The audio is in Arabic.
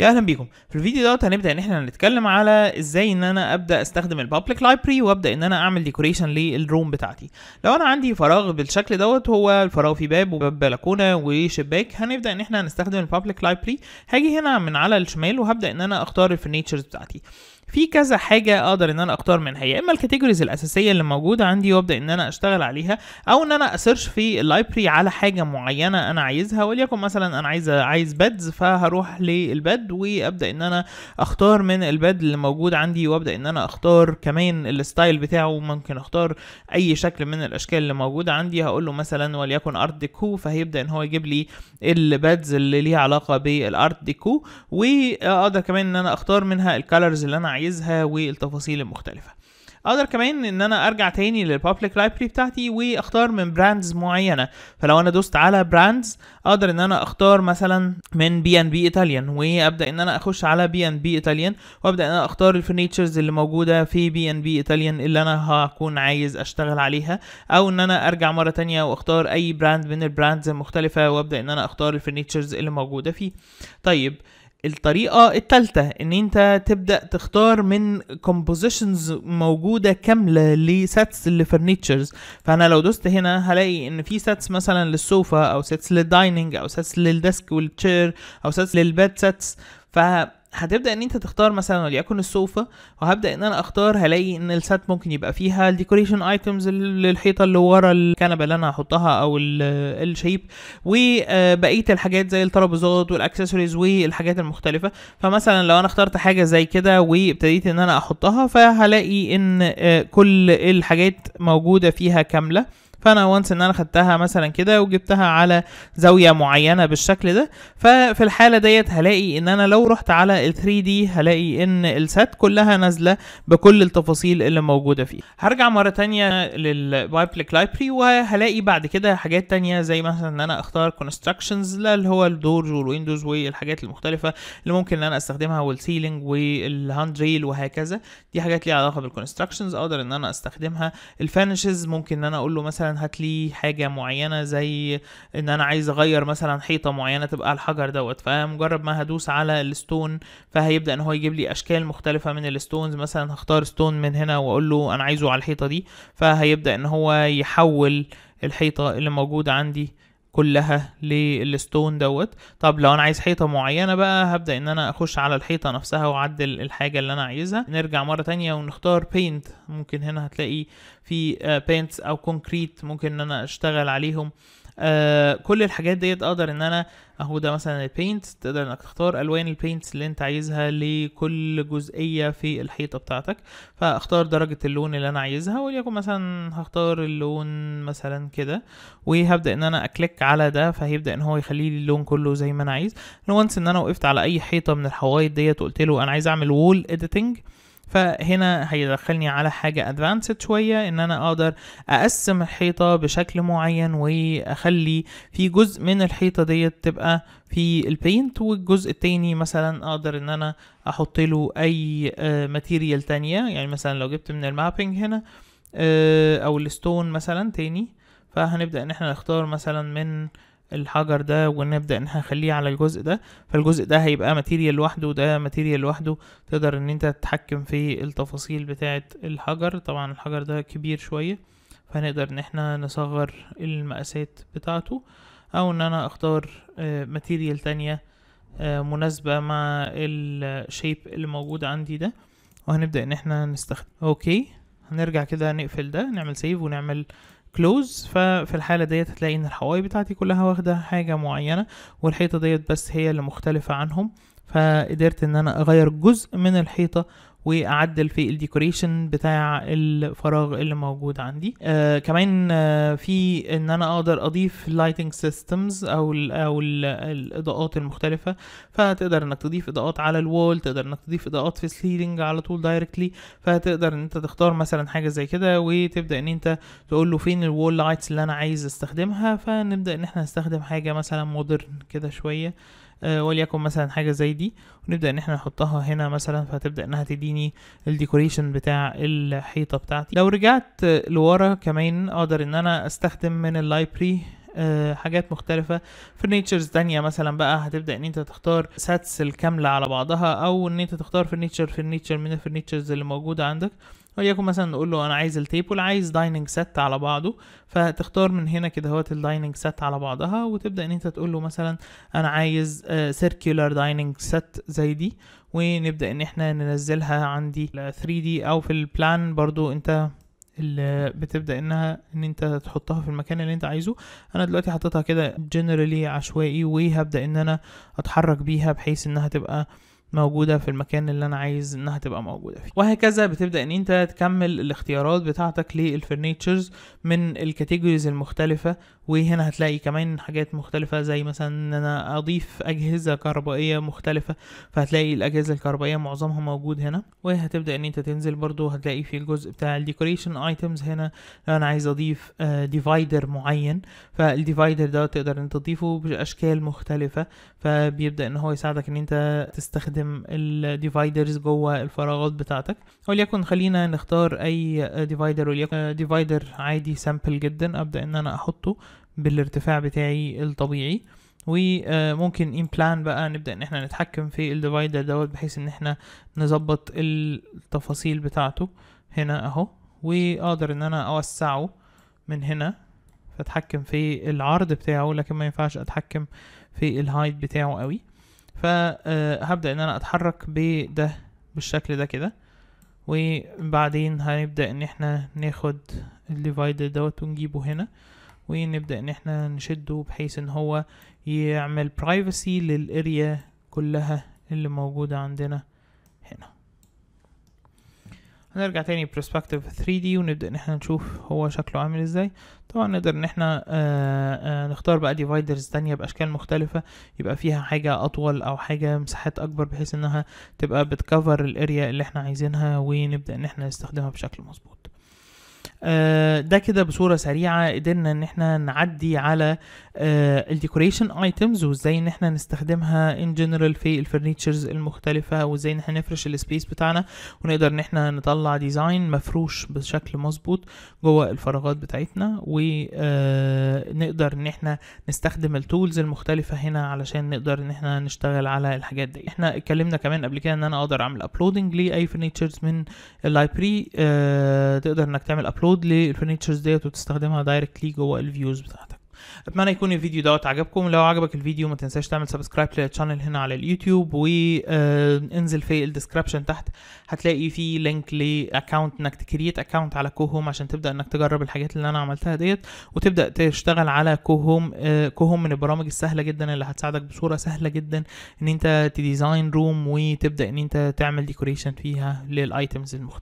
يا اهلا بيكم في الفيديو دوت هنبدا ان احنا هنتكلم على ازاي ان انا ابدا استخدم البابليك لايبرري وابدا ان انا اعمل ديكوريشن للروم بتاعتي لو انا عندي فراغ بالشكل دوت هو الفراغ فيه باب وباب بلكونه وشباك هنبدا ان احنا هنستخدم البابليك لايبرري هاجي هنا من على الشمال وهبدا ان انا اختار الفرنيتشرز بتاعتي في كذا حاجة أقدر إن أنا أختار منها يا إما الكاتيجوريز الأساسية اللي موجودة عندي وأبدأ إن أنا أشتغل عليها أو إن أنا أسيرش في اللايبرري على حاجة معينة أنا عايزها وليكن مثلا أنا عايز عايز بيدز فهروح للباد الباد وابدا ان انا اختار من الباد اللي موجود عندي وابدا ان انا اختار كمان الستايل بتاعه ممكن اختار اي شكل من الاشكال اللي موجوده عندي هقول له مثلا وليكن ارت ديكو فهيبدا ان هو يجيب لي البادز اللي ليها علاقه بالارت ديكو واقدر كمان ان انا اختار منها الكالرز اللي انا عايزها والتفاصيل المختلفه اقدر كمان ان انا ارجع تاني للبابليك لايبرري بتاعتي واختار من براندز معينه فلو انا دوست على براندز اقدر ان انا اختار مثلا من بي ان بي ايطاليان وابدا ان انا اخش على بي ان بي ايطاليان وابدا ان انا اختار الفرنيتشرز اللي موجوده في بي ان بي ايطاليان اللي انا هكون عايز اشتغل عليها او ان انا ارجع مره تانية واختار اي براند من البراندز المختلفه وابدا ان انا اختار الفرنيتشرز اللي موجوده فيه طيب الطريقة التالتة ان انت تبدأ تختار من كومبوزيشنز موجودة كاملة لساتس لفرنيتشرز فانا لو دوست هنا هلاقي ان في ساتس مثلا للسوفا او ساتس للدايننج او ساتس للديسك والتشير او ساتس للبيت ساتس ف هتبدا ان انت تختار مثلا وليكن السوفا وهبدا ان انا اختار هلاقي ان السات ممكن يبقى فيها الديكوريشن ايتمز للحيطه اللي ورا الكنبه اللي انا هحطها او الشيب وبقيه الحاجات زي الترابيزات والاكسسوارز والحاجات المختلفه فمثلا لو انا اخترت حاجه زي كده وابتديت ان انا احطها فهلاقي ان آه، كل الحاجات موجوده فيها كامله فانا وانس ان انا خدتها مثلا كده وجبتها على زاويه معينه بالشكل ده ففي الحاله ديت هلاقي ان انا لو رحت على ال 3 دي هلاقي ان السات كلها نازله بكل التفاصيل اللي موجوده فيه هرجع مره تانية للبايبليك لايبرري وهلاقي بعد كده حاجات تانية زي مثلا ان انا اختار كونستراكشنز اللي هو الدورز والويندوز والحاجات المختلفه اللي ممكن ان انا استخدمها والسيلينج والهاند ريل وهكذا دي حاجات ليها علاقه بالكونستراكشنز اقدر ان انا استخدمها الفانشز ممكن ان انا اقول له مثلا هات لي حاجه معينه زي ان انا عايز اغير مثلا حيطه معينه تبقى على الحجر دوت فمجرد ما هدوس على الستون فهيبدا ان هو يجيب لي اشكال مختلفه من الستونز مثلا هختار ستون من هنا واقول له انا عايزه على الحيطه دي فهيبدا ان هو يحول الحيطه اللي موجوده عندي كلها للستون دوت طب لو انا عايز حيطه معينه بقى هبدا ان انا اخش على الحيطه نفسها واعدل الحاجه اللي انا عايزها نرجع مره تانية ونختار بينت ممكن هنا هتلاقي في بينتس آه، او كونكريت ممكن ان انا اشتغل عليهم آه كل الحاجات ديت اقدر ان انا اهو ده مثلا البينت تقدر انك تختار الوان البينت اللي انت عايزها لكل جزئيه في الحيطه بتاعتك فاختار درجه اللون اللي انا عايزها وليكن مثلا هختار اللون مثلا كده وهبدا ان انا اكليك على ده فهيبدا ان هو يخلي لي اللون كله زي ما انا عايز وانس ان انا وقفت على اي حيطه من الحوايط ديت وقلت له انا عايز اعمل وول اديتنج فهنا هيدخلني على حاجة ادفانسد شوية ان انا اقدر اقسم الحيطة بشكل معين واخلي في جزء من الحيطة ديت تبقى في البينت والجزء التاني مثلا اقدر ان انا احط له اي ماتيريال آه، تانية يعني مثلا لو جبت من المابينج هنا آه، او الستون مثلا تاني فهنبدأ ان احنا نختار مثلا من الحجر ده ونبدا ان هنخليه على الجزء ده فالجزء ده هيبقى ماتيريال لوحده وده ماتيريال لوحده تقدر ان انت تتحكم في التفاصيل بتاعه الحجر طبعا الحجر ده كبير شويه فنقدر ان احنا نصغر المقاسات بتاعته او ان انا اختار ماتيريال آه، تانية آه، مناسبة مع الشيب اللي موجود عندي ده وهنبدأ ان احنا نستخدم اوكي هنرجع كده نقفل ده نعمل سيف ونعمل كلوز ففي الحاله ديت هتلاقي ان الحواي بتاعتي كلها واخده حاجه معينه والحيطه ديت بس هي اللي مختلفه عنهم فقدرت ان انا اغير جزء من الحيطه واعدل في الديكوريشن بتاع الفراغ اللي موجود عندي آه كمان آه في ان انا اقدر اضيف لايتنج سيستمز او ال او ال الاضاءات المختلفه فتقدر انك تضيف اضاءات على الوول تقدر انك تضيف اضاءات في سليدنج على طول دايركتلي فتقدر ان انت تختار مثلا حاجه زي كده وتبدا ان انت تقول له فين الوول لايتس اللي انا عايز استخدمها فنبدا ان احنا نستخدم حاجه مثلا مودرن كده شويه آه، وليكن مثلا حاجة زي دي ونبدأ ان احنا نحطها هنا مثلا فتبدأ انها تديني الديكوريشن بتاع الحيطة بتاعتي لو رجعت لورا كمان اقدر ان انا استخدم من اللايبري آه، حاجات مختلفة فرنيتشرز تانية مثلا بقى هتبدأ ان انت تختار ساتس الكاملة على بعضها او ان انت تختار فرنيتشر فرنيتشر من الفرنيتشرز اللي موجودة عندك وليكن مثلا نقول له انا عايز التيبل عايز دايننج سيت على بعضه فتختار من هنا كده هوت الدايننج سيت على بعضها وتبدا ان انت تقول له مثلا انا عايز سيركيولار دايننج سيت زي دي ونبدا ان احنا ننزلها عندي 3 دي او في البلان برضو انت اللي بتبدا انها ان انت تحطها في المكان اللي انت عايزه انا دلوقتي حطيتها كده جنرالي عشوائي وهبدا ان انا اتحرك بيها بحيث انها تبقى موجودة في المكان اللي أنا عايز إنها تبقى موجودة فيه وهكذا بتبدأ إن أنت تكمل الاختيارات بتاعتك للفرنيتشرز من الكاتيجوريز المختلفة وهنا هتلاقي كمان حاجات مختلفة زي مثلا ان انا اضيف اجهزة كهربائية مختلفة فهتلاقي الاجهزة الكهربائية معظمها موجود هنا وهتبدأ ان انت تنزل برضو هتلاقي في الجزء بتاع الديكوريشن ايتمز هنا لو انا عايز اضيف ديفايدر آه، معين فالديفايدر ده تقدر ان انت تضيفه باشكال مختلفة فبيبدأ ان هو يساعدك ان انت تستخدم الديفايدرز جوه الفراغات بتاعتك وليكن خلينا نختار اي ديفايدر وليكن ديفايدر عادي سامبل جدا ابدأ ان انا احطه بالارتفاع بتاعي الطبيعي وممكن ان بلان بقى نبدا ان احنا نتحكم في الديفايدر دوت بحيث ان احنا نظبط التفاصيل بتاعته هنا اهو واقدر ان انا اوسعه من هنا فاتحكم في العرض بتاعه لكن ما ينفعش اتحكم في الهايت بتاعه قوي فهبدا آه، ان انا اتحرك بده بالشكل ده كده وبعدين هنبدا ان احنا ناخد الديفايدر دوت ونجيبه هنا ونبدأ ان احنا نشده بحيث ان هو يعمل برايفسي للاريا كلها اللي موجودة عندنا هنا هنرجع تاني برسبكتيف 3 دي ونبدأ ان احنا نشوف هو شكله عامل ازاي طبعا نقدر ان احنا آه، آه، نختار بقى ديفايدرز تانية باشكال مختلفة يبقى فيها حاجة اطول او حاجة مساحات اكبر بحيث انها تبقى بتكفر الاريا اللي احنا عايزينها ونبدأ ان احنا نستخدمها بشكل مظبوط آه، ده كده بصوره سريعه قدرنا ان احنا نعدي على آه، الديكوريشن ايتمز وازاي ان احنا نستخدمها ان جنرال في الفرنيتشرز المختلفه وازاي ان احنا نفرش السبيس بتاعنا ونقدر ان احنا نطلع ديزاين مفروش بشكل مظبوط جوه الفراغات بتاعتنا ونقدر آه، ان احنا نستخدم التولز المختلفه هنا علشان نقدر ان احنا نشتغل على الحاجات دي احنا اتكلمنا كمان قبل كده ان انا اقدر اعمل ابلودنج لاي فرنيتشرز من اللايبري تقدر انك تعمل ابلود داونلود للفينيتشرز ديت وتستخدمها دايركتلي جوه الفيوز بتاعتك اتمنى يكون الفيديو دوت عجبكم لو عجبك الفيديو ما تنساش تعمل سبسكرايب للشانل هنا على اليوتيوب وانزل آه، في الديسكربشن تحت هتلاقي في لينك لاكونت انك تكريت اكونت على كوهوم عشان تبدا انك تجرب الحاجات اللي انا عملتها ديت وتبدا تشتغل على كوهوم آه، كوهوم من البرامج السهله جدا اللي هتساعدك بصوره سهله جدا ان انت تديزاين روم وتبدا ان انت تعمل ديكوريشن فيها للايتمز المختلفه